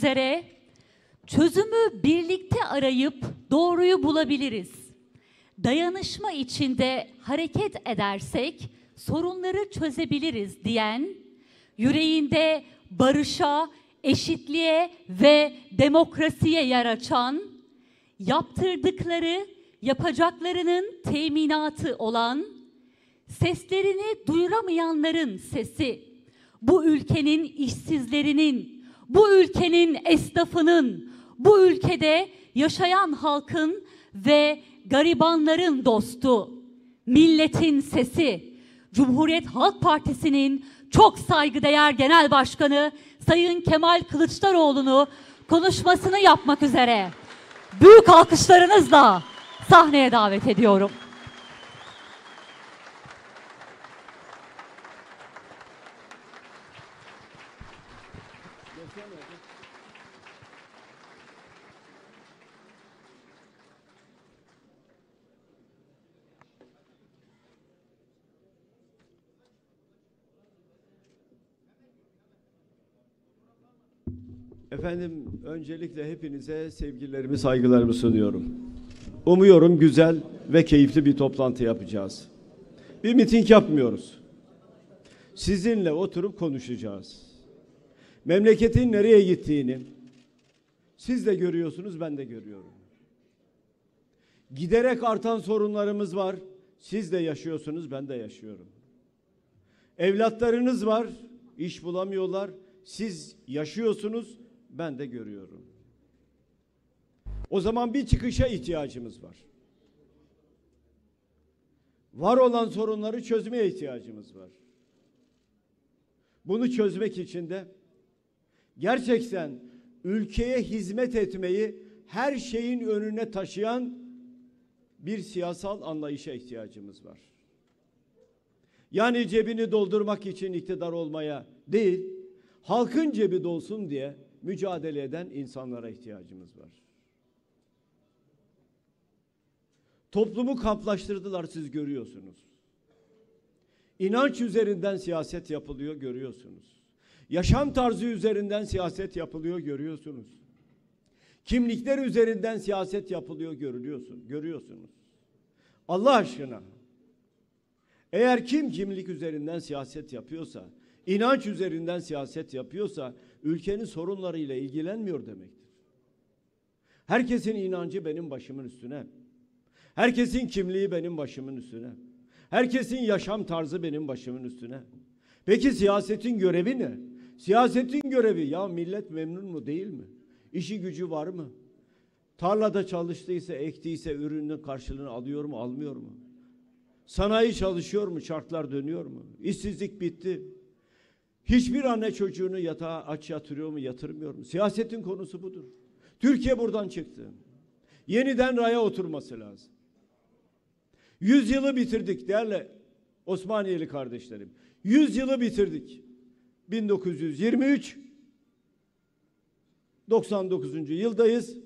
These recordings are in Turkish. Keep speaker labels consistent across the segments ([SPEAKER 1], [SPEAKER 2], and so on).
[SPEAKER 1] üzere çözümü birlikte arayıp doğruyu bulabiliriz. Dayanışma içinde hareket edersek sorunları çözebiliriz diyen yüreğinde barışa, eşitliğe ve demokrasiye yer açan, yaptırdıkları, yapacaklarının teminatı olan, seslerini duyuramayanların sesi, bu ülkenin işsizlerinin, bu ülkenin esnafının, bu ülkede yaşayan halkın ve garibanların dostu, milletin sesi, Cumhuriyet Halk Partisi'nin çok saygıdeğer Genel Başkanı Sayın Kemal Kılıçdaroğlu'nu konuşmasını yapmak üzere büyük alkışlarınızla sahneye davet ediyorum. Efendim öncelikle hepinize sevgilerimi, saygılarımı sunuyorum. Umuyorum güzel ve keyifli bir toplantı yapacağız. Bir miting yapmıyoruz. Sizinle oturup konuşacağız. Memleketin nereye gittiğini siz de görüyorsunuz, ben de görüyorum. Giderek artan sorunlarımız var. Siz de yaşıyorsunuz, ben de yaşıyorum. Evlatlarınız var, iş bulamıyorlar. Siz yaşıyorsunuz, ben de görüyorum. O zaman bir çıkışa ihtiyacımız var. Var olan sorunları çözmeye ihtiyacımız var. Bunu çözmek için de gerçekten ülkeye hizmet etmeyi her şeyin önüne taşıyan bir siyasal anlayışa ihtiyacımız var. Yani cebini doldurmak için iktidar olmaya değil, halkın cebi dolsun diye mücadele eden insanlara ihtiyacımız var. Toplumu kamplaştırdılar siz görüyorsunuz. İnanç üzerinden siyaset yapılıyor görüyorsunuz. Yaşam tarzı üzerinden siyaset yapılıyor görüyorsunuz. Kimlikler üzerinden siyaset yapılıyor görülüyorsun, görüyorsunuz. Allah aşkına eğer kim kimlik üzerinden siyaset yapıyorsa, inanç üzerinden siyaset yapıyorsa ülkenin sorunlarıyla ilgilenmiyor demektir. Herkesin inancı benim başımın üstüne. Herkesin kimliği benim başımın üstüne. Herkesin yaşam tarzı benim başımın üstüne. Peki siyasetin görevi ne? Siyasetin görevi ya millet memnun mu değil mi? İşi gücü var mı? Tarlada çalıştıysa, ektiyse ürünün karşılığını alıyor mu, almıyor mu? Sanayi çalışıyor mu, şartlar dönüyor mu? İşsizlik bitti. Hiçbir anne çocuğunu yatağa aç yatırıyor mu yatırmıyor mu? Siyasetin konusu budur. Türkiye buradan çıktı. Yeniden raya oturması lazım. Yüzyılı bitirdik değerli Osmaniyeli kardeşlerim. Yüzyılı bitirdik. 1923 99. yıldayız.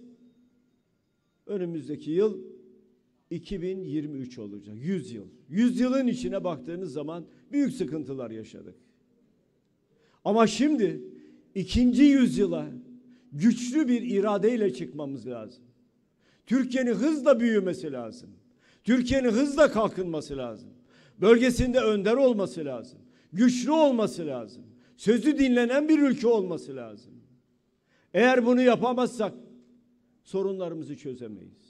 [SPEAKER 1] Önümüzdeki yıl 2023 olacak. 100 yıl. 100 yılın içine baktığınız zaman büyük sıkıntılar yaşadık. Ama şimdi ikinci yüzyıla güçlü bir iradeyle çıkmamız lazım. Türkiye'nin hızla büyümesi lazım. Türkiye'nin hızla kalkınması lazım. Bölgesinde önder olması lazım. Güçlü olması lazım. Sözü dinlenen bir ülke olması lazım. Eğer bunu yapamazsak sorunlarımızı çözemeyiz.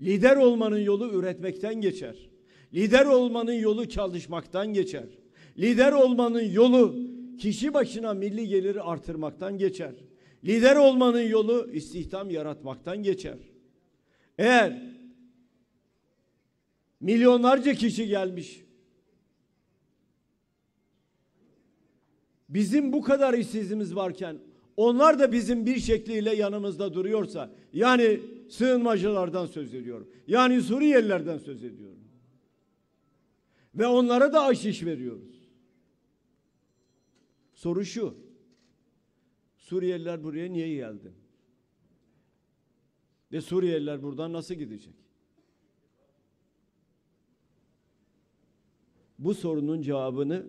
[SPEAKER 1] Lider olmanın yolu üretmekten geçer. Lider olmanın yolu çalışmaktan geçer. Lider olmanın yolu kişi başına milli geliri artırmaktan geçer. Lider olmanın yolu istihdam yaratmaktan geçer. Eğer milyonlarca kişi gelmiş bizim bu kadar işsizimiz varken onlar da bizim bir şekliyle yanımızda duruyorsa yani sığınmacılardan söz ediyorum. Yani Suriyelilerden söz ediyorum. Ve onlara da aşiş veriyoruz. Soru şu. Suriyeliler buraya niye geldi? Ve Suriyeliler buradan nasıl gidecek? Bu sorunun cevabını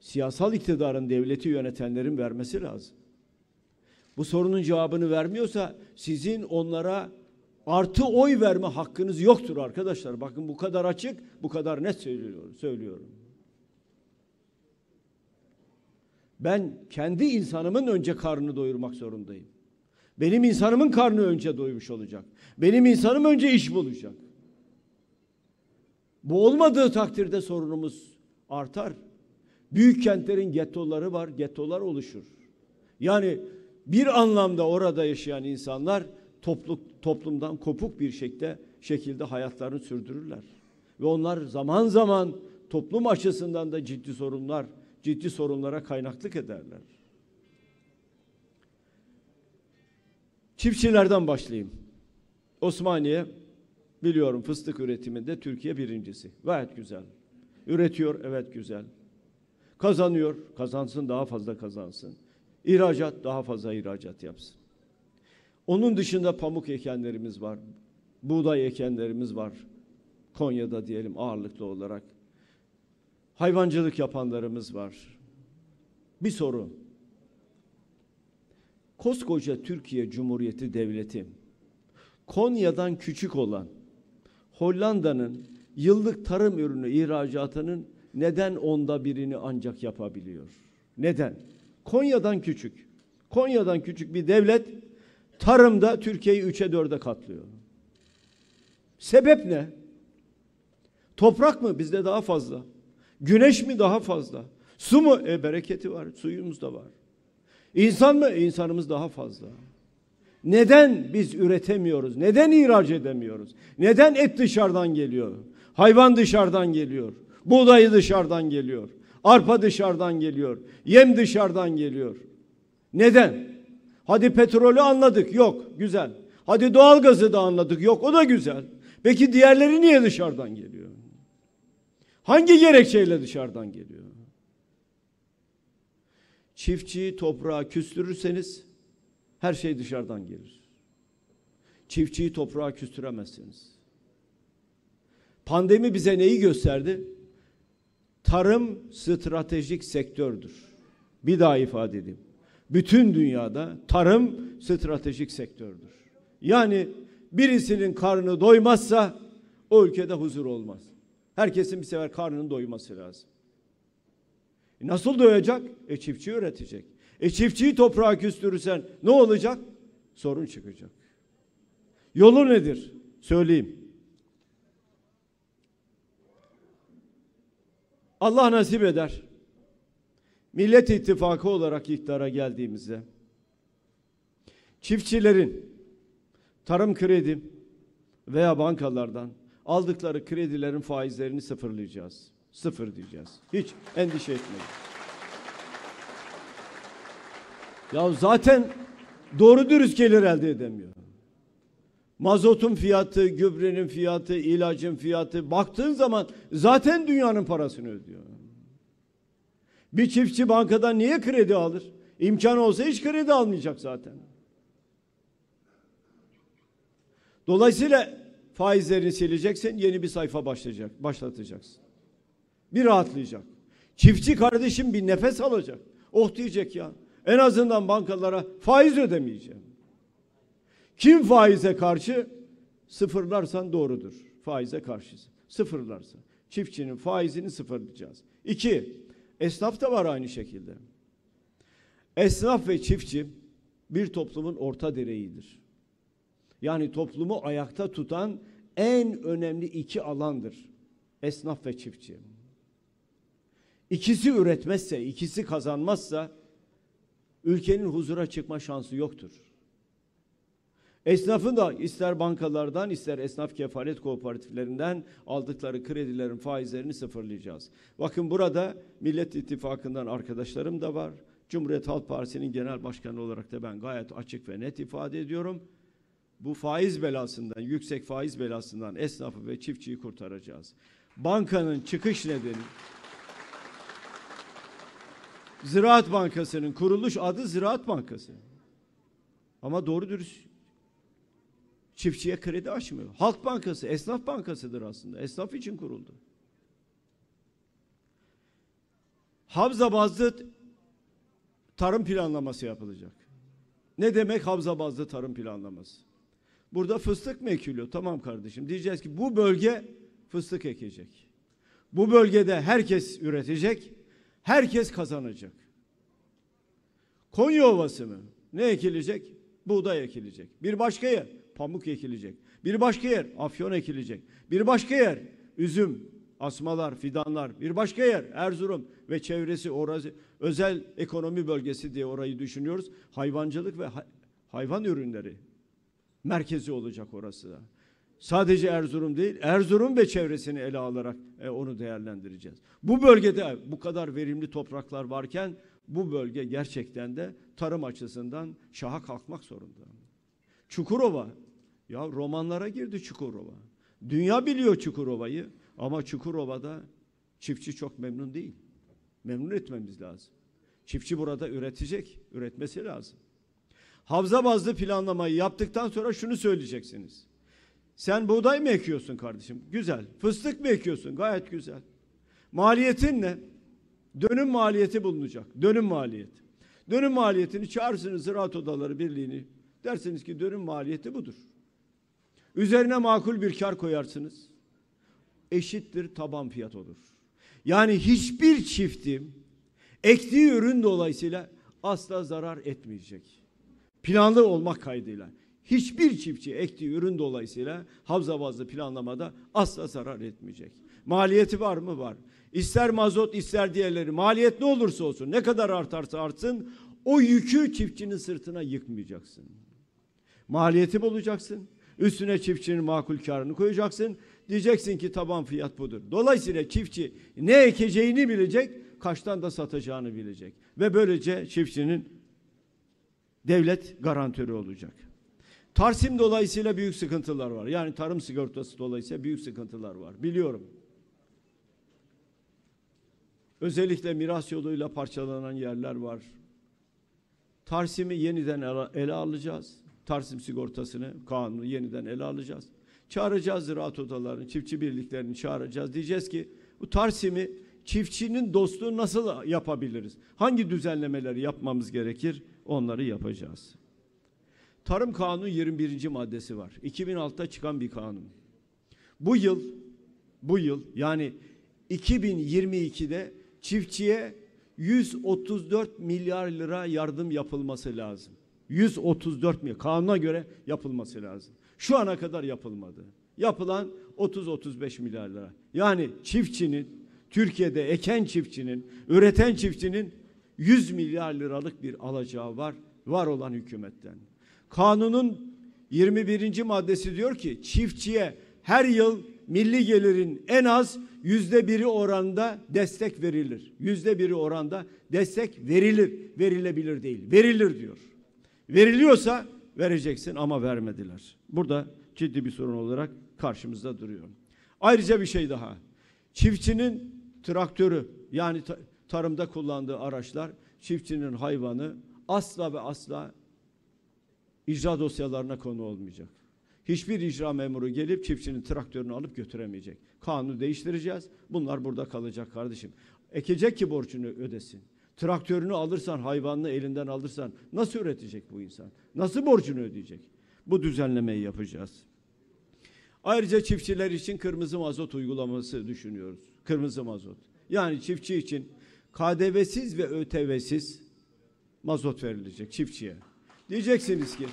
[SPEAKER 1] siyasal iktidarın devleti yönetenlerin vermesi lazım. Bu sorunun cevabını vermiyorsa sizin onlara artı oy verme hakkınız yoktur arkadaşlar. Bakın bu kadar açık, bu kadar net söylüyorum. söylüyorum. Ben kendi insanımın önce karnını doyurmak zorundayım. Benim insanımın karnı önce doymuş olacak. Benim insanım önce iş bulacak. Bu olmadığı takdirde sorunumuz artar. Büyük kentlerin gettoları var, gettolar oluşur. Yani bir anlamda orada yaşayan insanlar topluk, toplumdan kopuk bir şekilde şekilde hayatlarını sürdürürler. Ve onlar zaman zaman toplum açısından da ciddi sorunlar ciddi sorunlara kaynaklık ederler. Çiftçilerden başlayayım. Osmaniye biliyorum fıstık üretiminde Türkiye birincisi. Gayet güzel. Üretiyor, evet güzel. Kazanıyor, kazansın daha fazla kazansın. İhracat daha fazla ihracat yapsın. Onun dışında pamuk ekenlerimiz var. Buğday ekenlerimiz var. Konya'da diyelim ağırlıklı olarak hayvancılık yapanlarımız var. Bir soru. Koskoca Türkiye Cumhuriyeti Devleti Konya'dan küçük olan Hollanda'nın yıllık tarım ürünü ihracatının neden onda birini ancak yapabiliyor? Neden? Konya'dan küçük. Konya'dan küçük bir devlet tarımda Türkiye'yi üçe dörde katlıyor. Sebep ne? Toprak mı? Bizde daha fazla. Güneş mi daha fazla? Su mu? E bereketi var. Suyumuz da var. İnsan mı? E, insanımız daha fazla. Neden biz üretemiyoruz? Neden ihraç edemiyoruz? Neden et dışarıdan geliyor? Hayvan dışarıdan geliyor. Buğdayı dışarıdan geliyor. Arpa dışarıdan geliyor. Yem dışarıdan geliyor. Neden? Hadi petrolü anladık. Yok. Güzel. Hadi doğalgazı da anladık. Yok. O da güzel. Peki diğerleri niye dışarıdan geliyor? Hangi gerekçeyle dışarıdan geliyor? Çiftçiyi toprağa küstürürseniz her şey dışarıdan gelir. Çiftçiyi toprağa küstüremezsiniz. Pandemi bize neyi gösterdi? Tarım stratejik sektördür. Bir daha ifade edeyim. Bütün dünyada tarım stratejik sektördür. Yani birisinin karnı doymazsa o ülkede huzur olmaz. Herkesin bir sefer karnının doyması lazım. E nasıl doyacak? E çiftçi üretecek. E çiftçiyi toprağa küstürürsen ne olacak? Sorun çıkacak. Yolu nedir? Söyleyeyim. Allah nasip eder. Millet İttifakı olarak iktidara geldiğimizde çiftçilerin tarım kredi veya bankalardan aldıkları kredilerin faizlerini sıfırlayacağız. Sıfır diyeceğiz. Hiç endişe etmeyin. Ya zaten doğru dürüst gelir elde edemiyor. Mazotun fiyatı, gübrenin fiyatı, ilacın fiyatı baktığın zaman zaten dünyanın parasını ödüyor. Bir çiftçi bankadan niye kredi alır? İmkan olsa hiç kredi almayacak zaten. Dolayısıyla faizlerini sileceksin, yeni bir sayfa başlayacak, başlatacaksın. Bir rahatlayacak. Çiftçi kardeşim bir nefes alacak. Oh diyecek ya. En azından bankalara faiz ödemeyeceğim. Kim faize karşı? Sıfırlarsan doğrudur. Faize karşısı Sıfırlarsan. Çiftçinin faizini sıfırlayacağız. İki, esnaf da var aynı şekilde. Esnaf ve çiftçi bir toplumun orta direğidir. Yani toplumu ayakta tutan en önemli iki alandır. Esnaf ve çiftçi. İkisi üretmezse, ikisi kazanmazsa ülkenin huzura çıkma şansı yoktur. Esnafın da ister bankalardan ister esnaf kefalet kooperatiflerinden aldıkları kredilerin faizlerini sıfırlayacağız. Bakın burada Millet İttifakı'ndan arkadaşlarım da var. Cumhuriyet Halk Partisi'nin genel başkanı olarak da ben gayet açık ve net ifade ediyorum bu faiz belasından, yüksek faiz belasından esnafı ve çiftçiyi kurtaracağız. Bankanın çıkış nedeni Ziraat Bankası'nın kuruluş adı Ziraat Bankası. Ama doğru dürüst çiftçiye kredi açmıyor. Halk Bankası, Esnaf Bankası'dır aslında. Esnaf için kuruldu. Havza bazlı tarım planlaması yapılacak. Ne demek havza bazlı tarım planlaması? Burada fıstık mı ekiliyor? Tamam kardeşim. Diyeceğiz ki bu bölge fıstık ekecek. Bu bölgede herkes üretecek. Herkes kazanacak. Konya Ovası mı? Ne ekilecek? Buğday ekilecek. Bir başka yer pamuk ekilecek. Bir başka yer afyon ekilecek. Bir başka yer üzüm, asmalar, fidanlar. Bir başka yer Erzurum ve çevresi orası özel ekonomi bölgesi diye orayı düşünüyoruz. Hayvancılık ve hayvan ürünleri merkezi olacak orası da. Sadece Erzurum değil, Erzurum ve çevresini ele alarak e, onu değerlendireceğiz. Bu bölgede bu kadar verimli topraklar varken bu bölge gerçekten de tarım açısından şaha kalkmak zorunda. Çukurova, ya romanlara girdi Çukurova. Dünya biliyor Çukurova'yı ama Çukurova'da çiftçi çok memnun değil. Memnun etmemiz lazım. Çiftçi burada üretecek, üretmesi lazım. Havza bazlı planlamayı yaptıktan sonra şunu söyleyeceksiniz. Sen buğday mı ekiyorsun kardeşim? Güzel. Fıstık mı ekiyorsun? Gayet güzel. Maliyetin ne? Dönüm maliyeti bulunacak. Dönüm maliyeti. Dönüm maliyetini çağırsınız Ziraat Odaları Birliği'ni. Dersiniz ki dönüm maliyeti budur. Üzerine makul bir kar koyarsınız. Eşittir taban fiyat olur. Yani hiçbir çiftim ektiği ürün dolayısıyla asla zarar etmeyecek planlı olmak kaydıyla hiçbir çiftçi ektiği ürün dolayısıyla havza bazlı planlamada asla zarar etmeyecek. Maliyeti var mı? Var. İster mazot ister diğerleri maliyet ne olursa olsun ne kadar artarsa artsın o yükü çiftçinin sırtına yıkmayacaksın. Maliyeti bulacaksın. Üstüne çiftçinin makul karını koyacaksın. Diyeceksin ki taban fiyat budur. Dolayısıyla çiftçi ne ekeceğini bilecek, kaçtan da satacağını bilecek. Ve böylece çiftçinin devlet garantörü olacak. Tarsim dolayısıyla büyük sıkıntılar var. Yani tarım sigortası dolayısıyla büyük sıkıntılar var. Biliyorum. Özellikle miras yoluyla parçalanan yerler var. Tarsim'i yeniden ele alacağız. Tarsim sigortasını, kanunu yeniden ele alacağız. Çağıracağız ziraat odalarını, çiftçi birliklerini çağıracağız. Diyeceğiz ki bu Tarsim'i çiftçinin dostluğu nasıl yapabiliriz? Hangi düzenlemeleri yapmamız gerekir? onları yapacağız. Tarım Kanunu 21. maddesi var. 2006'da çıkan bir kanun. Bu yıl bu yıl yani 2022'de çiftçiye 134 milyar lira yardım yapılması lazım. 134 milyar kanuna göre yapılması lazım. Şu ana kadar yapılmadı. Yapılan 30-35 milyar lira. Yani çiftçinin Türkiye'de eken çiftçinin, üreten çiftçinin 100 milyar liralık bir alacağı var var olan hükümetten. Kanunun 21. maddesi diyor ki çiftçiye her yıl milli gelirin en az yüzde biri oranda destek verilir. Yüzde biri oranda destek verilir. Verilebilir değil. Verilir diyor. Veriliyorsa vereceksin ama vermediler. Burada ciddi bir sorun olarak karşımızda duruyor. Ayrıca bir şey daha. Çiftçinin traktörü yani tarımda kullandığı araçlar, çiftçinin hayvanı asla ve asla icra dosyalarına konu olmayacak. Hiçbir icra memuru gelip çiftçinin traktörünü alıp götüremeyecek. Kanunu değiştireceğiz. Bunlar burada kalacak kardeşim. Ekecek ki borcunu ödesin. Traktörünü alırsan, hayvanını elinden alırsan nasıl üretecek bu insan? Nasıl borcunu ödeyecek? Bu düzenlemeyi yapacağız. Ayrıca çiftçiler için kırmızı mazot uygulaması düşünüyoruz. Kırmızı mazot. Yani çiftçi için KDV'siz ve ÖTV'siz mazot verilecek çiftçiye. Diyeceksiniz ki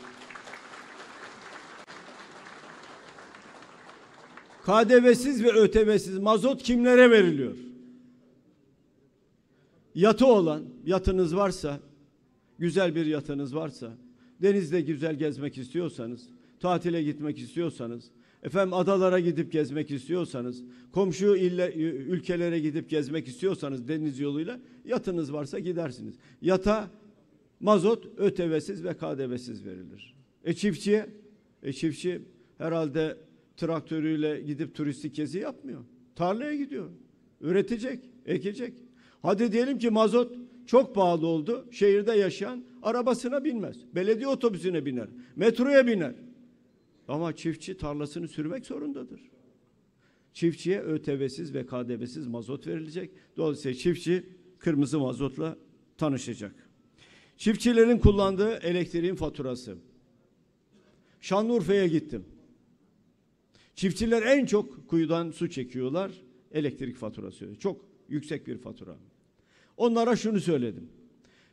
[SPEAKER 1] KDV'siz ve ÖTV'siz mazot kimlere veriliyor? Yatı olan, yatınız varsa, güzel bir yatınız varsa, denizde güzel gezmek istiyorsanız, tatile gitmek istiyorsanız, efendim adalara gidip gezmek istiyorsanız, komşu ille, ülkelere gidip gezmek istiyorsanız deniz yoluyla yatınız varsa gidersiniz. Yata mazot ÖTV'siz ve KDV'siz verilir. E çiftçiye? E çiftçi herhalde traktörüyle gidip turistik gezi yapmıyor. Tarlaya gidiyor. Üretecek, ekecek. Hadi diyelim ki mazot çok pahalı oldu. Şehirde yaşayan arabasına binmez. Belediye otobüsüne biner. Metroya biner. Ama çiftçi tarlasını sürmek zorundadır. Çiftçiye ÖTV'siz ve KDV'siz mazot verilecek. Dolayısıyla çiftçi kırmızı mazotla tanışacak. Çiftçilerin kullandığı elektriğin faturası. Şanlıurfa'ya gittim. Çiftçiler en çok kuyudan su çekiyorlar. Elektrik faturası. Çok yüksek bir fatura. Onlara şunu söyledim.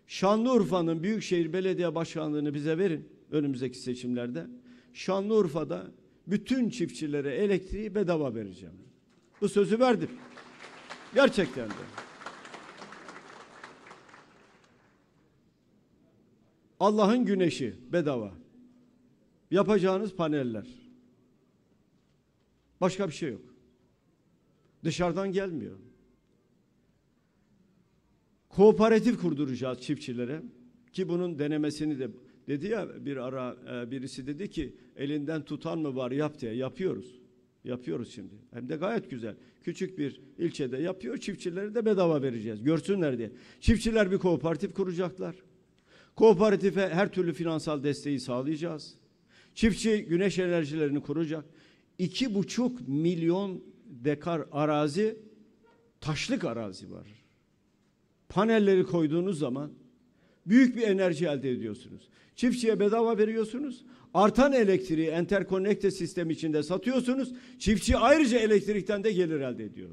[SPEAKER 1] Şanlıurfa'nın Büyükşehir Belediye Başkanlığı'nı bize verin önümüzdeki seçimlerde. Şanlıurfa'da bütün çiftçilere elektriği bedava vereceğim. Bu sözü verdim. Gerçekten de. Allah'ın güneşi bedava. Yapacağınız paneller. Başka bir şey yok. Dışarıdan gelmiyor. Kooperatif kurduracağız çiftçilere ki bunun denemesini de Dedi ya bir ara e, birisi dedi ki elinden tutan mı var yap diye yapıyoruz. Yapıyoruz şimdi. Hem de gayet güzel. Küçük bir ilçede yapıyor. Çiftçileri de bedava vereceğiz. Görsünler diye. Çiftçiler bir kooperatif kuracaklar. Kooperatife her türlü finansal desteği sağlayacağız. Çiftçi güneş enerjilerini kuracak. İki buçuk milyon dekar arazi taşlık arazi var. Panelleri koyduğunuz zaman büyük bir enerji elde ediyorsunuz. Çiftçiye bedava veriyorsunuz. Artan elektriği enterkonekte sistem içinde satıyorsunuz. Çiftçi ayrıca elektrikten de gelir elde ediyor.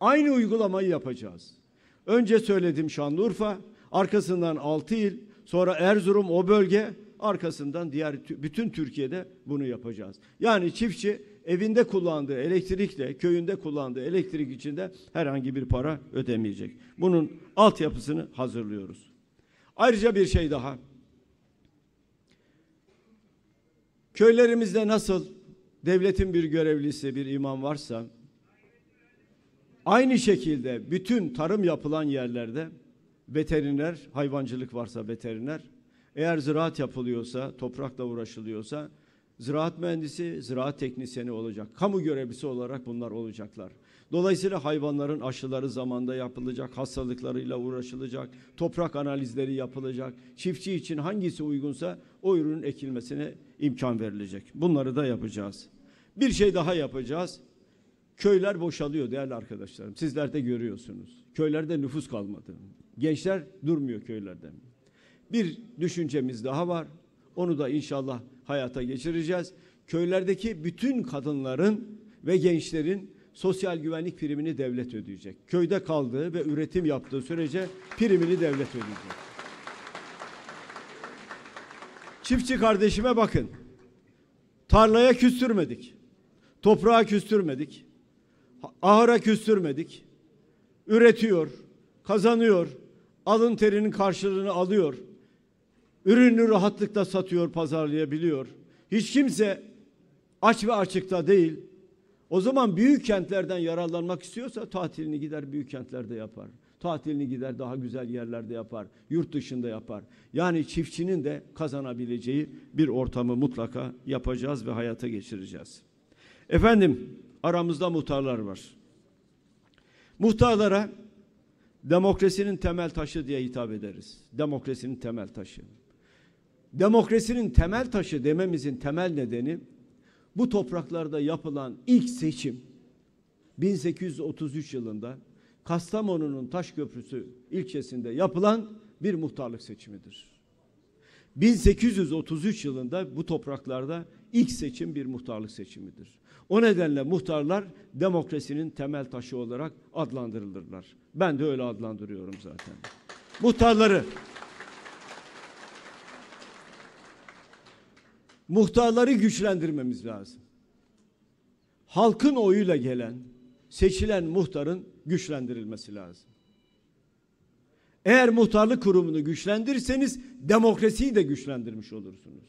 [SPEAKER 1] Aynı uygulamayı yapacağız. Önce söyledim Şanlıurfa, arkasından 6 il, sonra Erzurum o bölge, arkasından diğer bütün Türkiye'de bunu yapacağız. Yani çiftçi evinde kullandığı elektrikle köyünde kullandığı elektrik içinde herhangi bir para ödemeyecek. Bunun altyapısını hazırlıyoruz. Ayrıca bir şey daha. Köylerimizde nasıl devletin bir görevlisi, bir imam varsa aynı şekilde bütün tarım yapılan yerlerde veteriner, hayvancılık varsa veteriner, eğer ziraat yapılıyorsa, toprakla uğraşılıyorsa ziraat mühendisi, ziraat teknisyeni olacak. Kamu görevlisi olarak bunlar olacaklar. Dolayısıyla hayvanların aşıları zamanda yapılacak, hastalıklarıyla uğraşılacak, toprak analizleri yapılacak. Çiftçi için hangisi uygunsa o ürünün ekilmesine imkan verilecek. Bunları da yapacağız. Bir şey daha yapacağız. Köyler boşalıyor değerli arkadaşlarım. Sizler de görüyorsunuz. Köylerde nüfus kalmadı. Gençler durmuyor köylerde. Bir düşüncemiz daha var. Onu da inşallah hayata geçireceğiz. Köylerdeki bütün kadınların ve gençlerin sosyal güvenlik primini devlet ödeyecek. Köyde kaldığı ve üretim yaptığı sürece primini devlet ödeyecek. Çiftçi kardeşime bakın. Tarlaya küstürmedik. Toprağa küstürmedik. ahara küstürmedik. Üretiyor, kazanıyor, alın terinin karşılığını alıyor. Ürünü rahatlıkla satıyor, pazarlayabiliyor. Hiç kimse aç ve açıkta değil, o zaman büyük kentlerden yararlanmak istiyorsa tatilini gider büyük kentlerde yapar. Tatilini gider daha güzel yerlerde yapar. Yurt dışında yapar. Yani çiftçinin de kazanabileceği bir ortamı mutlaka yapacağız ve hayata geçireceğiz. Efendim aramızda muhtarlar var. Muhtarlara demokrasinin temel taşı diye hitap ederiz. Demokrasinin temel taşı. Demokrasinin temel taşı dememizin temel nedeni bu topraklarda yapılan ilk seçim 1833 yılında Kastamonu'nun Taş Köprüsü ilçesinde yapılan bir muhtarlık seçimidir. 1833 yılında bu topraklarda ilk seçim bir muhtarlık seçimidir. O nedenle muhtarlar demokrasinin temel taşı olarak adlandırılırlar. Ben de öyle adlandırıyorum zaten. Muhtarları muhtarları güçlendirmemiz lazım. Halkın oyuyla gelen, seçilen muhtarın güçlendirilmesi lazım. Eğer muhtarlık kurumunu güçlendirirseniz demokrasiyi de güçlendirmiş olursunuz.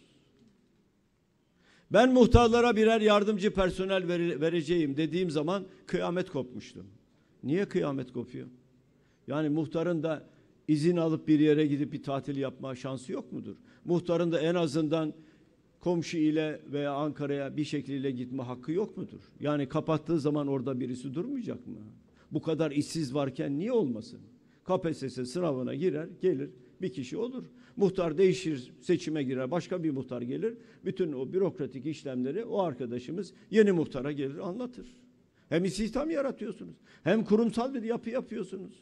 [SPEAKER 1] Ben muhtarlara birer yardımcı personel vereceğim dediğim zaman kıyamet kopmuştu. Niye kıyamet kopuyor? Yani muhtarın da izin alıp bir yere gidip bir tatil yapma şansı yok mudur? Muhtarın da en azından komşu ile veya Ankara'ya bir şekilde gitme hakkı yok mudur? Yani kapattığı zaman orada birisi durmayacak mı? Bu kadar işsiz varken niye olmasın? KPSS sınavına girer, gelir bir kişi olur. Muhtar değişir, seçime girer, başka bir muhtar gelir. Bütün o bürokratik işlemleri o arkadaşımız yeni muhtara gelir anlatır. Hem istihdam yaratıyorsunuz, hem kurumsal bir yapı yapıyorsunuz.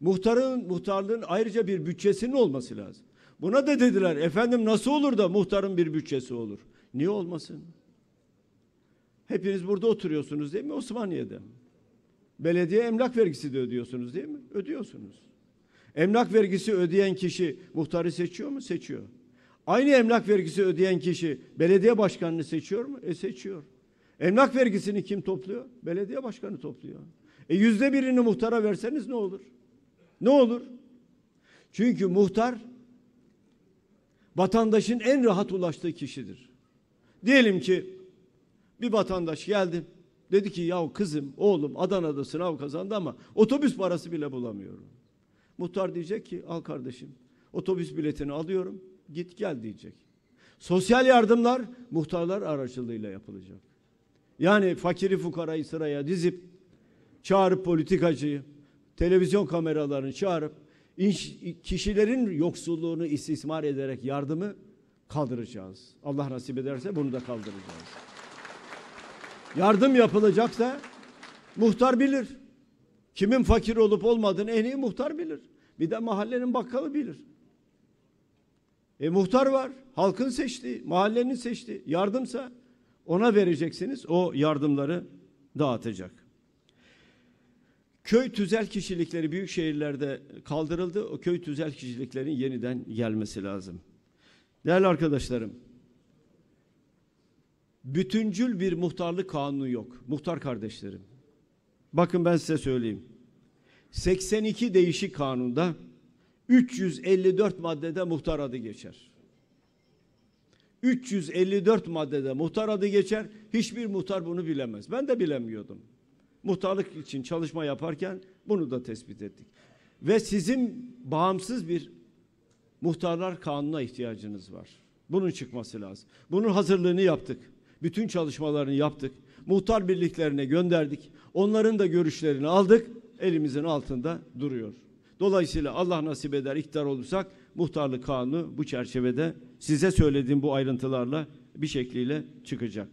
[SPEAKER 1] Muhtarın, muhtarlığın ayrıca bir bütçesinin olması lazım. Buna da dediler efendim nasıl olur da muhtarın bir bütçesi olur. Niye olmasın? Hepiniz burada oturuyorsunuz değil mi Osmaniye'de? Belediye emlak vergisi de ödüyorsunuz değil mi? Ödüyorsunuz. Emlak vergisi ödeyen kişi muhtarı seçiyor mu? Seçiyor. Aynı emlak vergisi ödeyen kişi belediye başkanını seçiyor mu? E seçiyor. Emlak vergisini kim topluyor? Belediye başkanı topluyor. E yüzde birini muhtara verseniz ne olur? Ne olur? Çünkü muhtar vatandaşın en rahat ulaştığı kişidir. Diyelim ki bir vatandaş geldi. Dedi ki yahu kızım, oğlum Adana'da sınav kazandı ama otobüs parası bile bulamıyorum. Muhtar diyecek ki al kardeşim otobüs biletini alıyorum git gel diyecek. Sosyal yardımlar muhtarlar aracılığıyla yapılacak. Yani fakiri fukarayı sıraya dizip çağırıp politikacıyı televizyon kameralarını çağırıp iş, kişilerin yoksulluğunu istismar ederek yardımı kaldıracağız. Allah nasip ederse bunu da kaldıracağız. Yardım yapılacaksa muhtar bilir. Kimin fakir olup olmadığını en iyi muhtar bilir. Bir de mahallenin bakkalı bilir. E muhtar var. Halkın seçti, mahallenin seçti. Yardımsa ona vereceksiniz. O yardımları dağıtacak. Köy tüzel kişilikleri büyük şehirlerde kaldırıldı. O köy tüzel kişiliklerin yeniden gelmesi lazım. Değerli arkadaşlarım, bütüncül bir muhtarlık kanunu yok. Muhtar kardeşlerim. Bakın ben size söyleyeyim. 82 değişik kanunda 354 maddede muhtar adı geçer. 354 maddede muhtar adı geçer. Hiçbir muhtar bunu bilemez. Ben de bilemiyordum muhtarlık için çalışma yaparken bunu da tespit ettik. Ve sizin bağımsız bir muhtarlar kanuna ihtiyacınız var. Bunun çıkması lazım. Bunun hazırlığını yaptık. Bütün çalışmalarını yaptık. Muhtar birliklerine gönderdik. Onların da görüşlerini aldık. Elimizin altında duruyor. Dolayısıyla Allah nasip eder iktidar olursak muhtarlık kanunu bu çerçevede size söylediğim bu ayrıntılarla bir şekliyle çıkacak.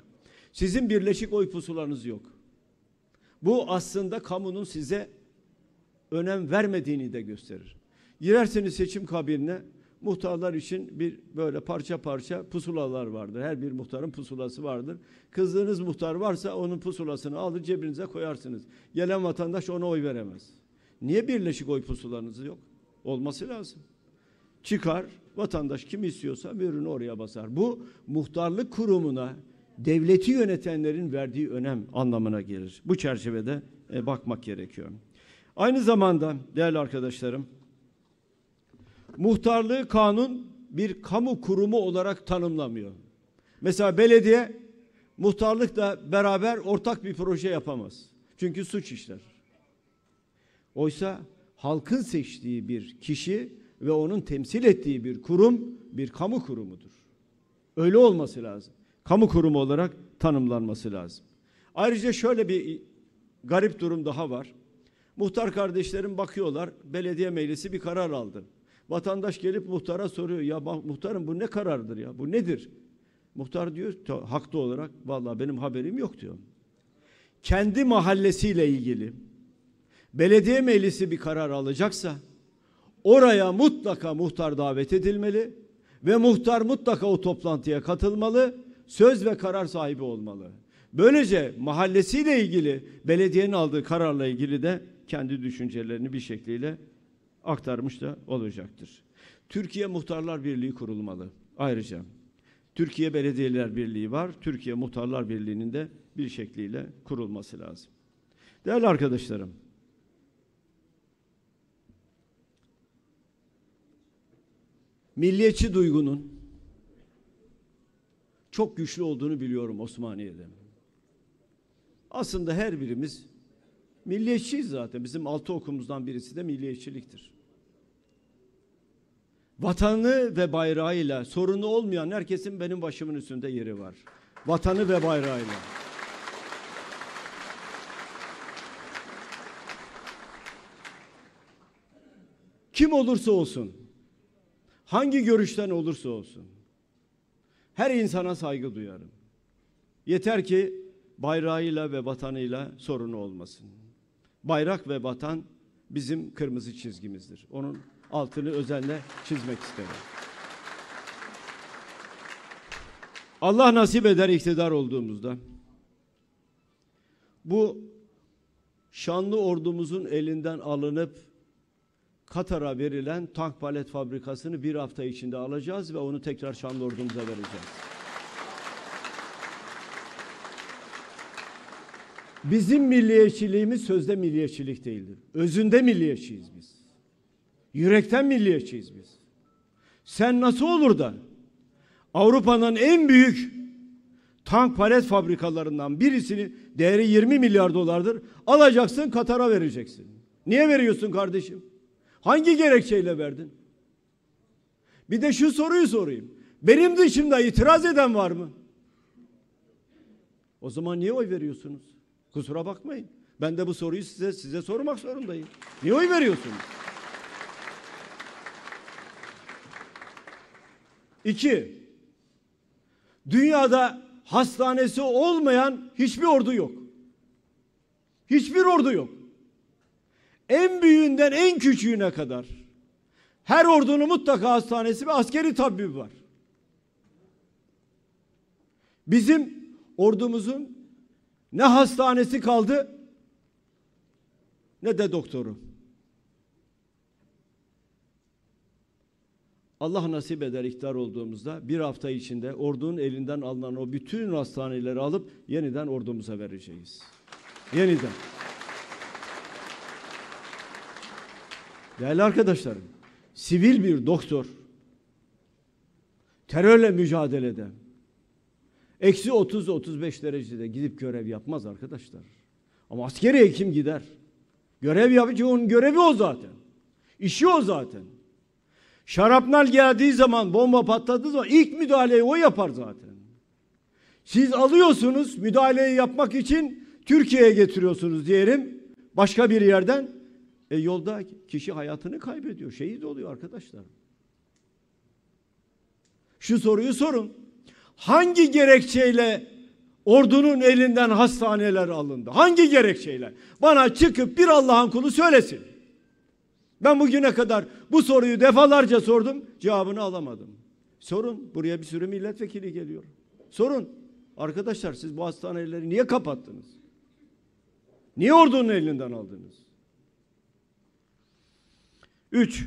[SPEAKER 1] Sizin birleşik oy pusularınız yok. Bu aslında kamunun size önem vermediğini de gösterir. Girerseniz seçim kabinine muhtarlar için bir böyle parça parça pusulalar vardır. Her bir muhtarın pusulası vardır. Kızdığınız muhtar varsa onun pusulasını alır cebinize koyarsınız. Gelen vatandaş ona oy veremez. Niye birleşik oy pusulanız yok? Olması lazım. Çıkar vatandaş kim istiyorsa bir ürünü oraya basar. Bu muhtarlık kurumuna devleti yönetenlerin verdiği önem anlamına gelir. Bu çerçevede e, bakmak gerekiyor. Aynı zamanda değerli arkadaşlarım, muhtarlığı kanun bir kamu kurumu olarak tanımlamıyor. Mesela belediye muhtarlıkla beraber ortak bir proje yapamaz. Çünkü suç işler. Oysa halkın seçtiği bir kişi ve onun temsil ettiği bir kurum bir kamu kurumudur. Öyle olması lazım kamu kurumu olarak tanımlanması lazım. Ayrıca şöyle bir garip durum daha var. Muhtar kardeşlerim bakıyorlar, belediye meclisi bir karar aldı. Vatandaş gelip muhtara soruyor, ya muhtarım bu ne karardır ya, bu nedir? Muhtar diyor, haklı olarak, vallahi benim haberim yok diyor. Kendi mahallesiyle ilgili belediye meclisi bir karar alacaksa, oraya mutlaka muhtar davet edilmeli ve muhtar mutlaka o toplantıya katılmalı söz ve karar sahibi olmalı. Böylece mahallesiyle ilgili belediyenin aldığı kararla ilgili de kendi düşüncelerini bir şekliyle aktarmış da olacaktır. Türkiye Muhtarlar Birliği kurulmalı ayrıca. Türkiye Belediyeler Birliği var. Türkiye Muhtarlar Birliği'nin de bir şekliyle kurulması lazım. Değerli arkadaşlarım, milliyetçi duygunun çok güçlü olduğunu biliyorum Osmaniye'de. Aslında her birimiz milliyetçiyiz zaten. Bizim altı okumuzdan birisi de milliyetçiliktir. Vatanı ve bayrağıyla sorunu olmayan herkesin benim başımın üstünde yeri var. Vatanı ve bayrağıyla. Kim olursa olsun, hangi görüşten olursa olsun, her insana saygı duyarım. Yeter ki bayrağıyla ve vatanıyla sorunu olmasın. Bayrak ve vatan bizim kırmızı çizgimizdir. Onun altını özenle çizmek isterim. Allah nasip eder iktidar olduğumuzda. Bu şanlı ordumuzun elinden alınıp Katar'a verilen tank palet fabrikasını bir hafta içinde alacağız ve onu tekrar Şanlı vereceğiz. Bizim milliyetçiliğimiz sözde milliyetçilik değildir. Özünde milliyetçiyiz biz. Yürekten milliyetçiyiz biz. Sen nasıl olur da Avrupa'nın en büyük tank palet fabrikalarından birisini değeri 20 milyar dolardır alacaksın Katar'a vereceksin. Niye veriyorsun kardeşim? Hangi gerekçeyle verdin? Bir de şu soruyu sorayım. Benim dışımda itiraz eden var mı? O zaman niye oy veriyorsunuz? Kusura bakmayın. Ben de bu soruyu size size sormak zorundayım. Niye oy veriyorsunuz? İki, dünyada hastanesi olmayan hiçbir ordu yok. Hiçbir ordu yok. En büyüğünden en küçüğüne kadar her ordunun mutlaka hastanesi ve askeri tabibi var. Bizim ordumuzun ne hastanesi kaldı ne de doktoru. Allah nasip eder iktidar olduğumuzda bir hafta içinde ordunun elinden alınan o bütün hastaneleri alıp yeniden ordumuza vereceğiz. Yeniden. Değerli arkadaşlarım, sivil bir doktor terörle mücadelede eksi 30-35 derecede gidip görev yapmaz arkadaşlar. Ama askeri hekim gider. Görev yapıcı onun görevi o zaten. İşi o zaten. Şarapnel geldiği zaman, bomba patladığı zaman ilk müdahaleyi o yapar zaten. Siz alıyorsunuz müdahaleyi yapmak için Türkiye'ye getiriyorsunuz diyelim başka bir yerden. E yolda kişi hayatını kaybediyor. Şehit oluyor arkadaşlar. Şu soruyu sorun. Hangi gerekçeyle ordunun elinden hastaneler alındı? Hangi gerekçeyle? Bana çıkıp bir Allah'ın kulu söylesin. Ben bugüne kadar bu soruyu defalarca sordum. Cevabını alamadım. Sorun. Buraya bir sürü milletvekili geliyor. Sorun. Arkadaşlar siz bu hastaneleri niye kapattınız? Niye ordunun elinden aldınız? Üç,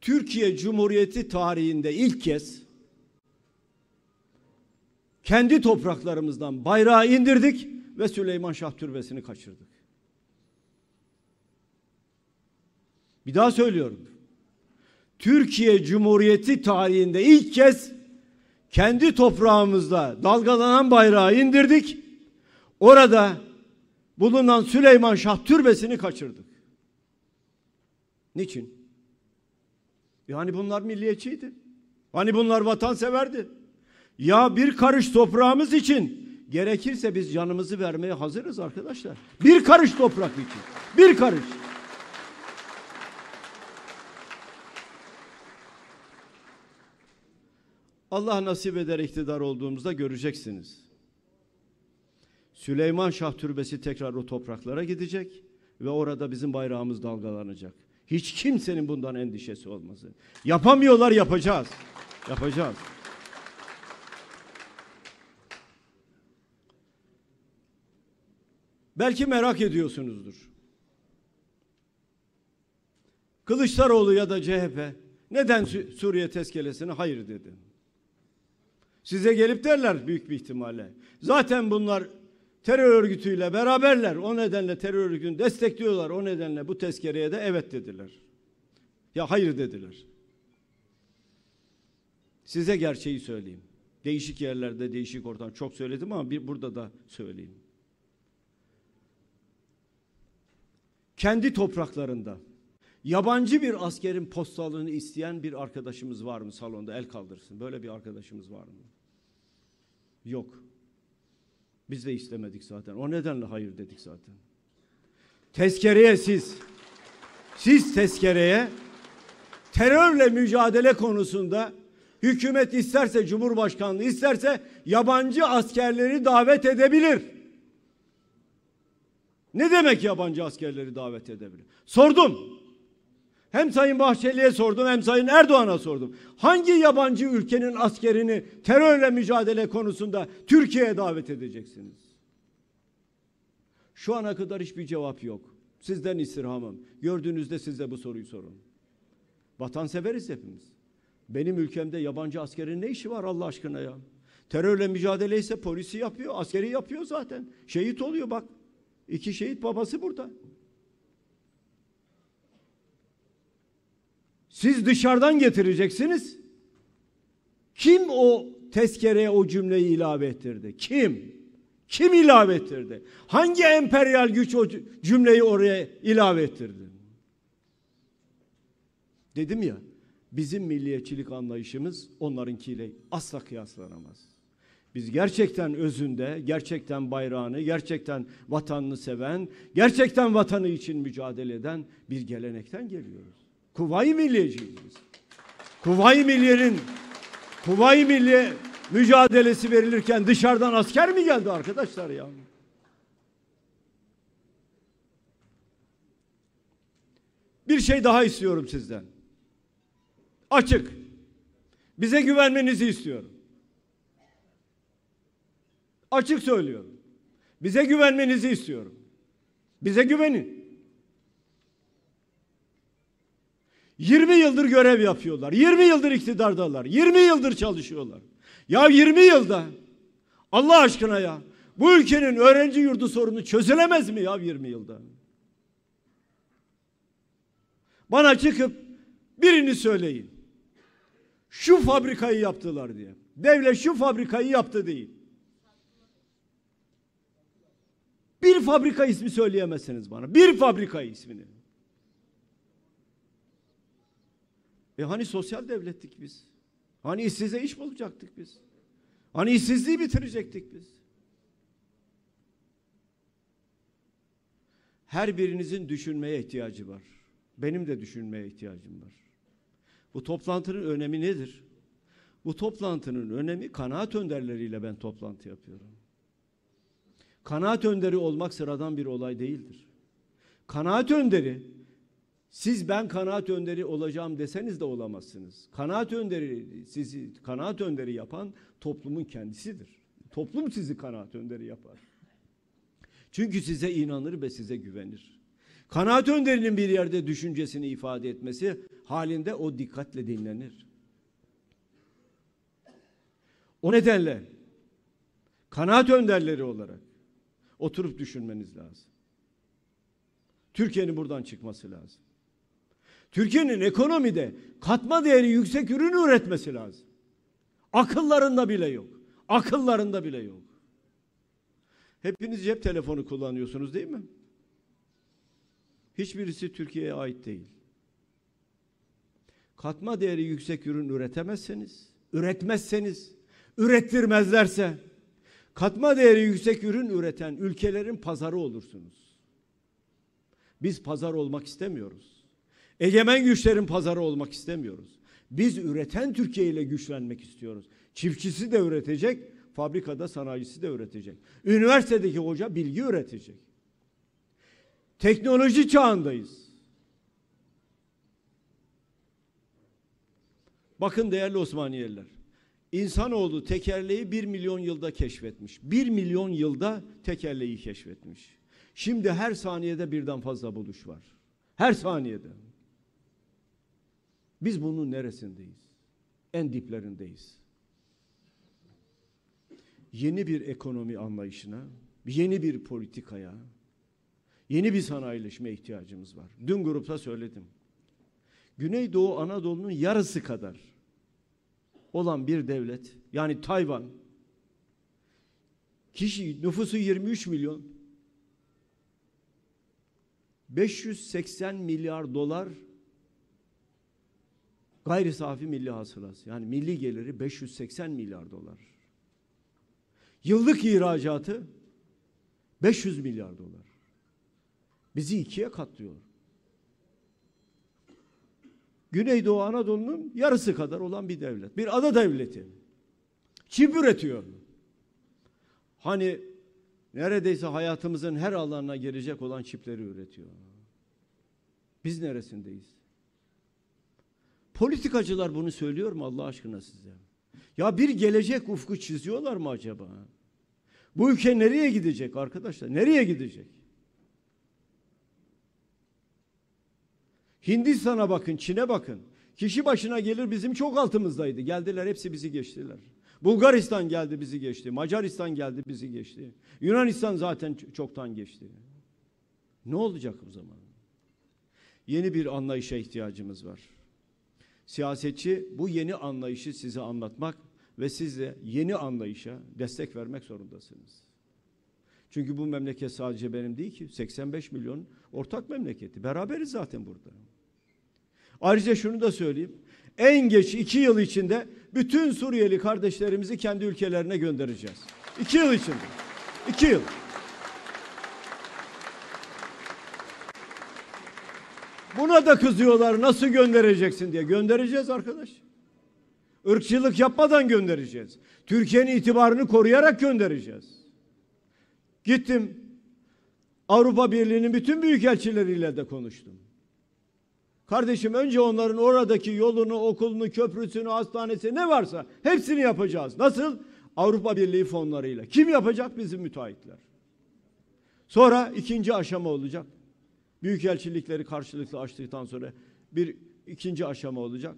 [SPEAKER 1] Türkiye Cumhuriyeti tarihinde ilk kez kendi topraklarımızdan bayrağı indirdik ve Süleyman Şah Türbesi'ni kaçırdık. Bir daha söylüyorum. Türkiye Cumhuriyeti tarihinde ilk kez kendi toprağımızda dalgalanan bayrağı indirdik. Orada bulunan Süleyman Şah türbesini kaçırdık. Niçin? Yani bunlar milliyetçiydi. Hani bunlar vatanseverdi. Ya bir karış toprağımız için gerekirse biz canımızı vermeye hazırız arkadaşlar. Bir karış toprak için. Bir karış. Allah nasip eder iktidar olduğumuzda göreceksiniz. Süleyman Şah Türbesi tekrar o topraklara gidecek ve orada bizim bayrağımız dalgalanacak. Hiç kimsenin bundan endişesi olmasın. Yapamıyorlar yapacağız. Yapacağız. Belki merak ediyorsunuzdur. Kılıçdaroğlu ya da CHP neden Suriye tezkelesine hayır dedi? Size gelip derler büyük bir ihtimalle. Zaten bunlar terör örgütüyle beraberler. O nedenle terör örgütünü destekliyorlar. O nedenle bu tezkereye de evet dediler. Ya hayır dediler. Size gerçeği söyleyeyim. Değişik yerlerde, değişik ortam çok söyledim ama bir burada da söyleyeyim. Kendi topraklarında yabancı bir askerin postalını isteyen bir arkadaşımız var mı salonda? El kaldırsın. Böyle bir arkadaşımız var mı? Yok. Biz de istemedik zaten. O nedenle hayır dedik zaten. Tezkereye siz, siz tezkereye terörle mücadele konusunda hükümet isterse Cumhurbaşkanlığı isterse yabancı askerleri davet edebilir. Ne demek yabancı askerleri davet edebilir? Sordum. Hem Sayın Bahçeli'ye sordum hem Sayın Erdoğan'a sordum. Hangi yabancı ülkenin askerini terörle mücadele konusunda Türkiye'ye davet edeceksiniz? Şu ana kadar hiçbir cevap yok. Sizden istirhamım. Gördüğünüzde size bu soruyu sorun. Vatanseveriz hepimiz. Benim ülkemde yabancı askerin ne işi var Allah aşkına ya? Terörle mücadele ise polisi yapıyor, askeri yapıyor zaten. Şehit oluyor bak. İki şehit babası burada. Siz dışarıdan getireceksiniz. Kim o tezkereye o cümleyi ilave ettirdi? Kim? Kim ilave ettirdi? Hangi emperyal güç o cümleyi oraya ilave ettirdi? Dedim ya, bizim milliyetçilik anlayışımız onlarınkiyle asla kıyaslanamaz. Biz gerçekten özünde, gerçekten bayrağını, gerçekten vatanını seven, gerçekten vatanı için mücadele eden bir gelenekten geliyoruz. Kuvayi Milliyeciyiz. Kuvayi Milliye'nin Kuvayi Milliye mücadelesi verilirken dışarıdan asker mi geldi arkadaşlar ya? Bir şey daha istiyorum sizden. Açık. Bize güvenmenizi istiyorum. Açık söylüyorum. Bize güvenmenizi istiyorum. Bize güvenin. 20 yıldır görev yapıyorlar. 20 yıldır iktidardalar. 20 yıldır çalışıyorlar. Ya 20 yılda Allah aşkına ya bu ülkenin öğrenci yurdu sorunu çözülemez mi ya 20 yılda? Bana çıkıp birini söyleyin. Şu fabrikayı yaptılar diye. Devlet şu fabrikayı yaptı değil. Bir fabrika ismi söyleyemezsiniz bana. Bir fabrika ismini. E hani sosyal devlettik biz? Hani işsize iş bulacaktık biz? Hani işsizliği bitirecektik biz? Her birinizin düşünmeye ihtiyacı var. Benim de düşünmeye ihtiyacım var. Bu toplantının önemi nedir? Bu toplantının önemi kanaat önderleriyle ben toplantı yapıyorum. Kanaat önderi olmak sıradan bir olay değildir. Kanaat önderi siz ben kanaat önderi olacağım deseniz de olamazsınız. Kanaat önderi sizi kanaat önderi yapan toplumun kendisidir. Toplum sizi kanaat önderi yapar. Çünkü size inanır ve size güvenir. Kanaat önderinin bir yerde düşüncesini ifade etmesi halinde o dikkatle dinlenir. O nedenle kanaat önderleri olarak oturup düşünmeniz lazım. Türkiye'nin buradan çıkması lazım. Türkiye'nin ekonomide katma değeri yüksek ürünü üretmesi lazım. Akıllarında bile yok. Akıllarında bile yok. Hepiniz cep telefonu kullanıyorsunuz değil mi? Hiçbirisi Türkiye'ye ait değil. Katma değeri yüksek ürün üretemezseniz, üretmezseniz, ürettirmezlerse katma değeri yüksek ürün üreten ülkelerin pazarı olursunuz. Biz pazar olmak istemiyoruz. Egemen güçlerin pazarı olmak istemiyoruz. Biz üreten Türkiye ile güçlenmek istiyoruz. Çiftçisi de üretecek, fabrikada sanayicisi de üretecek. Üniversitedeki hoca bilgi üretecek. Teknoloji çağındayız. Bakın değerli Osmaniyeliler. İnsanoğlu tekerleği bir milyon yılda keşfetmiş. Bir milyon yılda tekerleği keşfetmiş. Şimdi her saniyede birden fazla buluş var. Her saniyede. Biz bunun neresindeyiz? En diplerindeyiz. Yeni bir ekonomi anlayışına, yeni bir politikaya, yeni bir sanayileşme ihtiyacımız var. Dün grupta söyledim. Güneydoğu Anadolu'nun yarısı kadar olan bir devlet yani Tayvan kişi nüfusu 23 milyon 580 milyar dolar Gayri safi milli hasılası yani milli geliri 580 milyar dolar. Yıllık ihracatı 500 milyar dolar. Bizi ikiye katlıyor. Güneydoğu Anadolu'nun yarısı kadar olan bir devlet. Bir ada devleti. Çip üretiyor. Hani neredeyse hayatımızın her alanına gelecek olan çipleri üretiyor. Biz neresindeyiz? Politikacılar bunu söylüyor mu Allah aşkına size? Ya bir gelecek ufku çiziyorlar mı acaba? Bu ülke nereye gidecek arkadaşlar? Nereye gidecek? Hindistan'a bakın, Çin'e bakın. Kişi başına gelir bizim çok altımızdaydı. Geldiler hepsi bizi geçtiler. Bulgaristan geldi bizi geçti. Macaristan geldi bizi geçti. Yunanistan zaten çoktan geçti. Ne olacak bu zaman? Yeni bir anlayışa ihtiyacımız var siyasetçi bu yeni anlayışı size anlatmak ve siz de yeni anlayışa destek vermek zorundasınız. Çünkü bu memleket sadece benim değil ki 85 milyon ortak memleketi. Beraberiz zaten burada. Ayrıca şunu da söyleyeyim. En geç iki yıl içinde bütün Suriyeli kardeşlerimizi kendi ülkelerine göndereceğiz. İki yıl içinde. İki yıl. Buna da kızıyorlar nasıl göndereceksin diye. Göndereceğiz arkadaş. Irkçılık yapmadan göndereceğiz. Türkiye'nin itibarını koruyarak göndereceğiz. Gittim Avrupa Birliği'nin bütün büyükelçileriyle de konuştum. Kardeşim önce onların oradaki yolunu, okulunu, köprüsünü, hastanesi ne varsa hepsini yapacağız. Nasıl? Avrupa Birliği fonlarıyla. Kim yapacak? Bizim müteahhitler. Sonra ikinci aşama olacak. Büyükelçilikleri karşılıklı açtıktan sonra bir ikinci aşama olacak.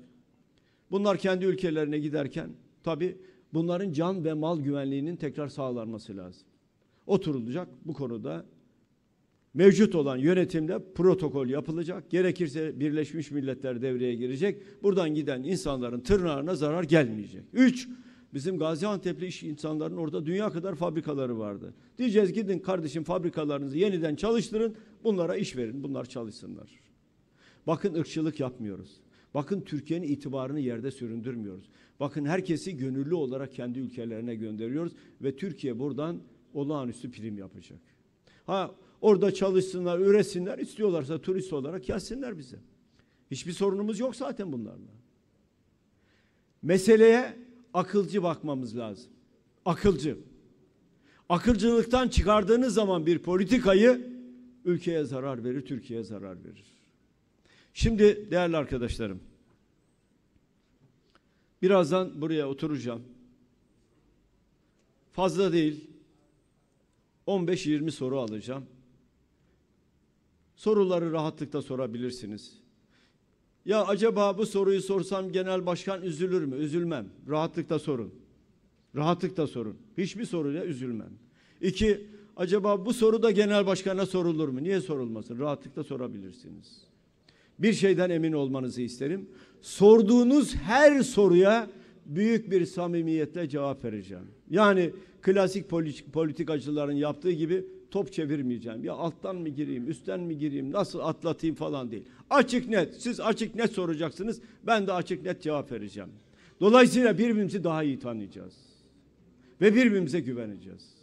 [SPEAKER 1] Bunlar kendi ülkelerine giderken tabi bunların can ve mal güvenliğinin tekrar sağlanması lazım. Oturulacak bu konuda mevcut olan yönetimde protokol yapılacak. Gerekirse Birleşmiş Milletler devreye girecek. Buradan giden insanların tırnağına zarar gelmeyecek. Üç, bizim Gaziantep'li iş insanların orada dünya kadar fabrikaları vardı. Diyeceğiz gidin kardeşim fabrikalarınızı yeniden çalıştırın. Bunlara iş verin, bunlar çalışsınlar. Bakın ırkçılık yapmıyoruz. Bakın Türkiye'nin itibarını yerde süründürmüyoruz. Bakın herkesi gönüllü olarak kendi ülkelerine gönderiyoruz ve Türkiye buradan olağanüstü prim yapacak. Ha orada çalışsınlar, üresinler, istiyorlarsa turist olarak gelsinler bize. Hiçbir sorunumuz yok zaten bunlarla. Meseleye akılcı bakmamız lazım. Akılcı. Akılcılıktan çıkardığınız zaman bir politikayı ülkeye zarar verir, Türkiye'ye zarar verir. Şimdi değerli arkadaşlarım, birazdan buraya oturacağım. Fazla değil, 15-20 soru alacağım. Soruları rahatlıkla sorabilirsiniz. Ya acaba bu soruyu sorsam genel başkan üzülür mü? Üzülmem. Rahatlıkla sorun. Rahatlıkla sorun. Hiçbir soruya üzülmem. İki, Acaba bu soru da genel başkana sorulur mu? Niye sorulmasın? Rahatlıkla sorabilirsiniz. Bir şeyden emin olmanızı isterim. Sorduğunuz her soruya büyük bir samimiyetle cevap vereceğim. Yani klasik politik, politikacıların yaptığı gibi top çevirmeyeceğim. Ya alttan mı gireyim, üstten mi gireyim, nasıl atlatayım falan değil. Açık net, siz açık net soracaksınız, ben de açık net cevap vereceğim. Dolayısıyla birbirimizi daha iyi tanıyacağız. Ve birbirimize güveneceğiz.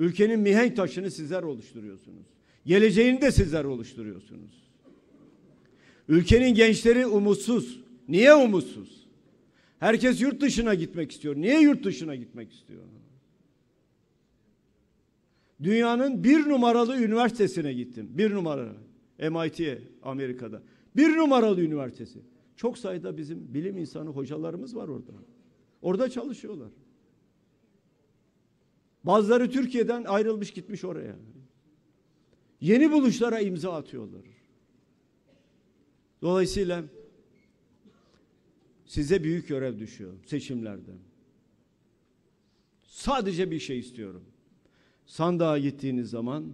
[SPEAKER 1] Ülkenin mihenk taşını sizler oluşturuyorsunuz. Geleceğini de sizler oluşturuyorsunuz. Ülkenin gençleri umutsuz. Niye umutsuz? Herkes yurt dışına gitmek istiyor. Niye yurt dışına gitmek istiyor? Dünyanın bir numaralı üniversitesine gittim. Bir numara. MIT'ye Amerika'da. Bir numaralı üniversitesi. Çok sayıda bizim bilim insanı hocalarımız var orada. Orada çalışıyorlar. Bazıları Türkiye'den ayrılmış gitmiş oraya. Yeni buluşlara imza atıyorlar. Dolayısıyla size büyük görev düşüyor seçimlerde. Sadece bir şey istiyorum. Sandığa gittiğiniz zaman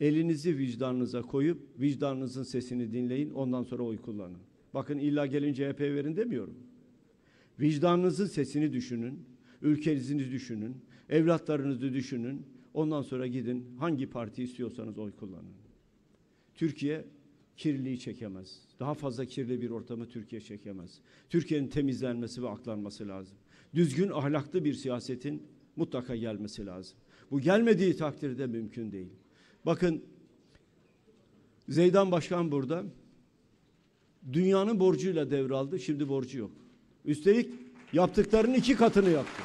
[SPEAKER 1] elinizi vicdanınıza koyup vicdanınızın sesini dinleyin ondan sonra oy kullanın. Bakın illa gelin CHP verin demiyorum. Vicdanınızın sesini düşünün, ülkenizi düşünün, Evlatlarınızı düşünün. Ondan sonra gidin hangi parti istiyorsanız oy kullanın. Türkiye kirliği çekemez. Daha fazla kirli bir ortamı Türkiye çekemez. Türkiye'nin temizlenmesi ve aklanması lazım. Düzgün ahlaklı bir siyasetin mutlaka gelmesi lazım. Bu gelmediği takdirde mümkün değil. Bakın Zeydan Başkan burada. Dünyanın borcuyla devraldı. Şimdi borcu yok. Üstelik yaptıklarının iki katını yaptı.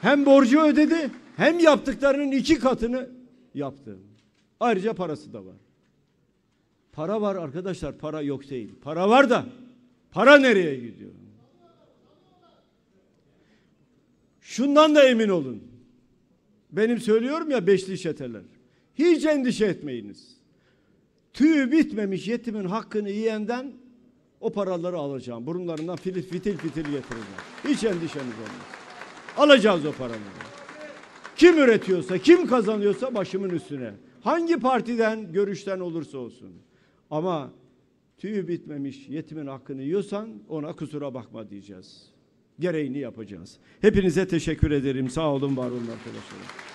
[SPEAKER 1] Hem borcu ödedi hem yaptıklarının iki katını yaptı. Ayrıca parası da var. Para var arkadaşlar para yok değil. Para var da para nereye gidiyor? Şundan da emin olun. Benim söylüyorum ya beşli şeteler. Hiç endişe etmeyiniz. Tüyü bitmemiş yetimin hakkını yiyenden o paraları alacağım. Burunlarından fitil fitil fitil getireceğim. Hiç endişeniz olmasın. Alacağız o paraları. Kim üretiyorsa, kim kazanıyorsa başımın üstüne. Hangi partiden, görüşten olursa olsun. Ama tüyü bitmemiş yetimin hakkını yiyorsan ona kusura bakma diyeceğiz. Gereğini yapacağız. Hepinize teşekkür ederim. Sağ olun, var olun arkadaşlar.